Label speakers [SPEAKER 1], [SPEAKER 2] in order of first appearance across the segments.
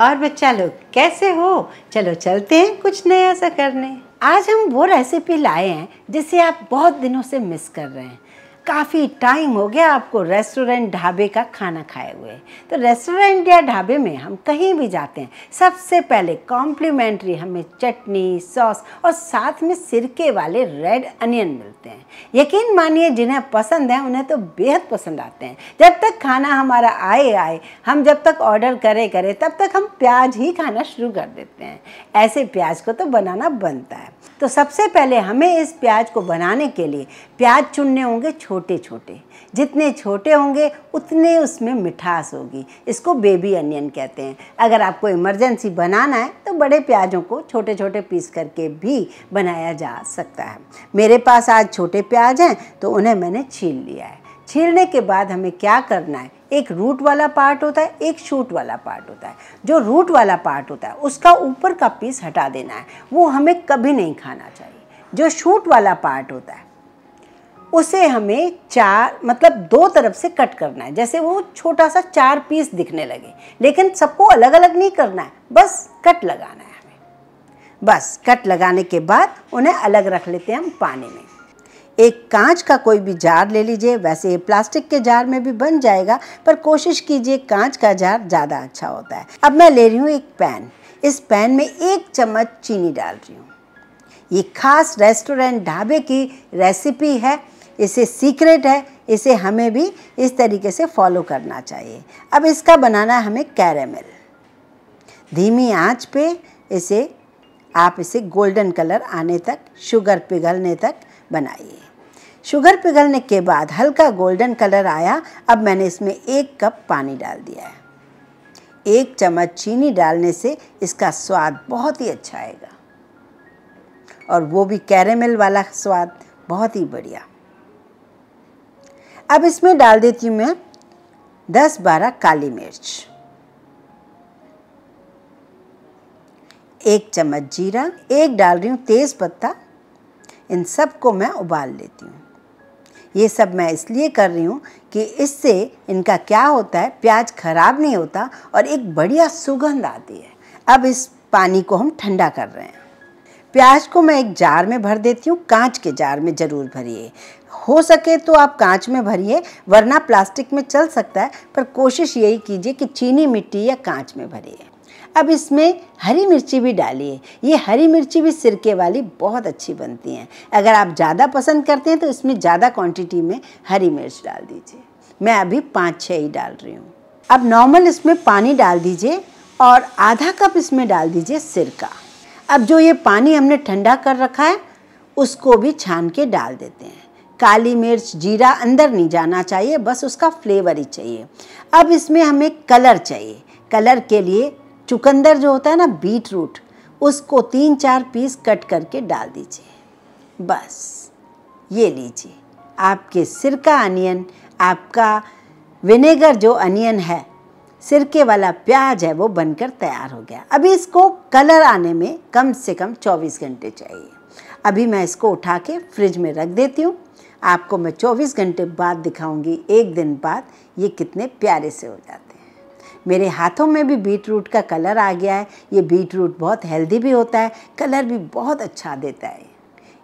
[SPEAKER 1] और बच्चा लोग कैसे हो चलो चलते हैं कुछ नया सा करने आज हम वो रेसिपी लाए हैं जिसे आप बहुत दिनों से मिस कर रहे हैं काफ़ी टाइम हो गया आपको रेस्टोरेंट ढाबे का खाना खाए हुए तो रेस्टोरेंट या ढाबे में हम कहीं भी जाते हैं सबसे पहले कॉम्प्लीमेंट्री हमें चटनी सॉस और साथ में सिरके वाले रेड अनियन मिलते हैं यकीन मानिए जिन्हें पसंद है उन्हें तो बेहद पसंद आते हैं जब तक खाना हमारा आए आए हम जब तक ऑर्डर करें करें तब तक हम प्याज ही खाना शुरू कर देते हैं ऐसे प्याज को तो बनाना बनता है तो सबसे पहले हमें इस प्याज को बनाने के लिए प्याज चुनने होंगे छोटे छोटे जितने छोटे होंगे उतने उसमें मिठास होगी इसको बेबी अनियन कहते हैं अगर आपको इमरजेंसी बनाना है तो बड़े प्याजों को छोटे छोटे पीस करके भी बनाया जा सकता है मेरे पास आज छोटे प्याज हैं तो उन्हें मैंने छील लिया है छीलने के बाद हमें क्या करना है एक रूट वाला पार्ट होता है एक शूट वाला पार्ट होता है जो रूट वाला पार्ट होता है उसका ऊपर का पीस हटा देना है वो हमें कभी नहीं खाना चाहिए जो शूट वाला पार्ट होता है उसे हमें चार मतलब दो तरफ से कट करना है जैसे वो छोटा सा चार पीस दिखने लगे लेकिन सबको अलग अलग नहीं करना है बस कट लगाना है हमें बस कट लगाने के बाद उन्हें अलग रख लेते हैं हम पानी में एक कांच का कोई भी जार ले लीजिए वैसे ये प्लास्टिक के जार में भी बन जाएगा पर कोशिश कीजिए कांच का जार ज़्यादा अच्छा होता है अब मैं ले रही हूँ एक पैन इस पैन में एक चम्मच चीनी डाल रही हूँ ये खास रेस्टोरेंट ढाबे की रेसिपी है इसे सीक्रेट है इसे हमें भी इस तरीके से फॉलो करना चाहिए अब इसका बनाना हमें कैरेमल धीमी आंच पे इसे आप इसे गोल्डन कलर आने तक शुगर पिघलने तक बनाइए शुगर पिघलने के बाद हल्का गोल्डन कलर आया अब मैंने इसमें एक कप पानी डाल दिया है एक चम्मच चीनी डालने से इसका स्वाद बहुत ही अच्छा आएगा और वो भी कैरेमल वाला स्वाद बहुत ही बढ़िया अब इसमें डाल देती हूँ मैं दस बारह काली मिर्च एक चम्मच जीरा एक डाल रही हूँ तेज़ पत्ता इन सब को मैं उबाल लेती हूँ ये सब मैं इसलिए कर रही हूँ कि इससे इनका क्या होता है प्याज खराब नहीं होता और एक बढ़िया सुगंध आती है अब इस पानी को हम ठंडा कर रहे हैं प्याज को मैं एक जार में भर देती हूँ कांच के जार में ज़रूर भरिए हो सके तो आप कांच में भरिए वरना प्लास्टिक में चल सकता है पर कोशिश यही कीजिए कि चीनी मिट्टी या कांच में भरिए अब इसमें हरी मिर्ची भी डालिए ये हरी मिर्ची भी सिरके वाली बहुत अच्छी बनती हैं अगर आप ज़्यादा पसंद करते हैं तो इसमें ज़्यादा क्वांटिटी में हरी मिर्च डाल दीजिए मैं अभी पाँच छः ही डाल रही हूँ अब नॉर्मल इसमें पानी डाल दीजिए और आधा कप इसमें डाल दीजिए सिरका अब जो ये पानी हमने ठंडा कर रखा है उसको भी छान के डाल देते हैं काली मिर्च जीरा अंदर नहीं जाना चाहिए बस उसका फ्लेवर ही चाहिए अब इसमें हमें कलर चाहिए कलर के लिए चुकंदर जो होता है ना बीट रूट उसको तीन चार पीस कट करके डाल दीजिए बस ये लीजिए आपके सिरका अनियन आपका विनेगर जो अनियन है सिरके वाला प्याज है वो बनकर तैयार हो गया अभी इसको कलर आने में कम से कम 24 घंटे चाहिए अभी मैं इसको उठा के फ्रिज में रख देती हूँ आपको मैं 24 घंटे बाद दिखाऊंगी एक दिन बाद ये कितने प्यारे से हो जाते मेरे हाथों में भी बीट रूट का कलर आ गया है ये बीट रूट बहुत हेल्दी भी होता है कलर भी बहुत अच्छा देता है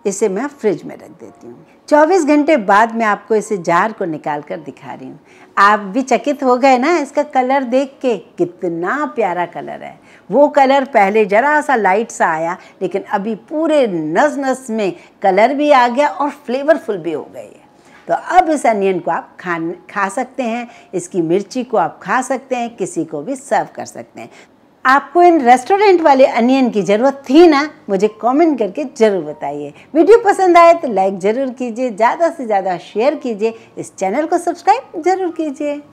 [SPEAKER 1] इसे मैं फ्रिज में रख देती हूँ 24 घंटे बाद मैं आपको इसे जार को निकाल कर दिखा रही हूँ आप भी चकित हो गए ना इसका कलर देख के कितना प्यारा कलर है वो कलर पहले ज़रा सा लाइट सा आया लेकिन अभी पूरे नस नस में कलर भी आ गया और फ्लेवरफुल भी हो गई है तो अब इस अनियन को आप खा खा सकते हैं इसकी मिर्ची को आप खा सकते हैं किसी को भी सर्व कर सकते हैं आपको इन रेस्टोरेंट वाले अनियन की ज़रूरत थी ना मुझे कमेंट करके ज़रूर बताइए वीडियो पसंद आए तो लाइक ज़रूर कीजिए ज़्यादा से ज़्यादा शेयर कीजिए इस चैनल को सब्सक्राइब ज़रूर कीजिए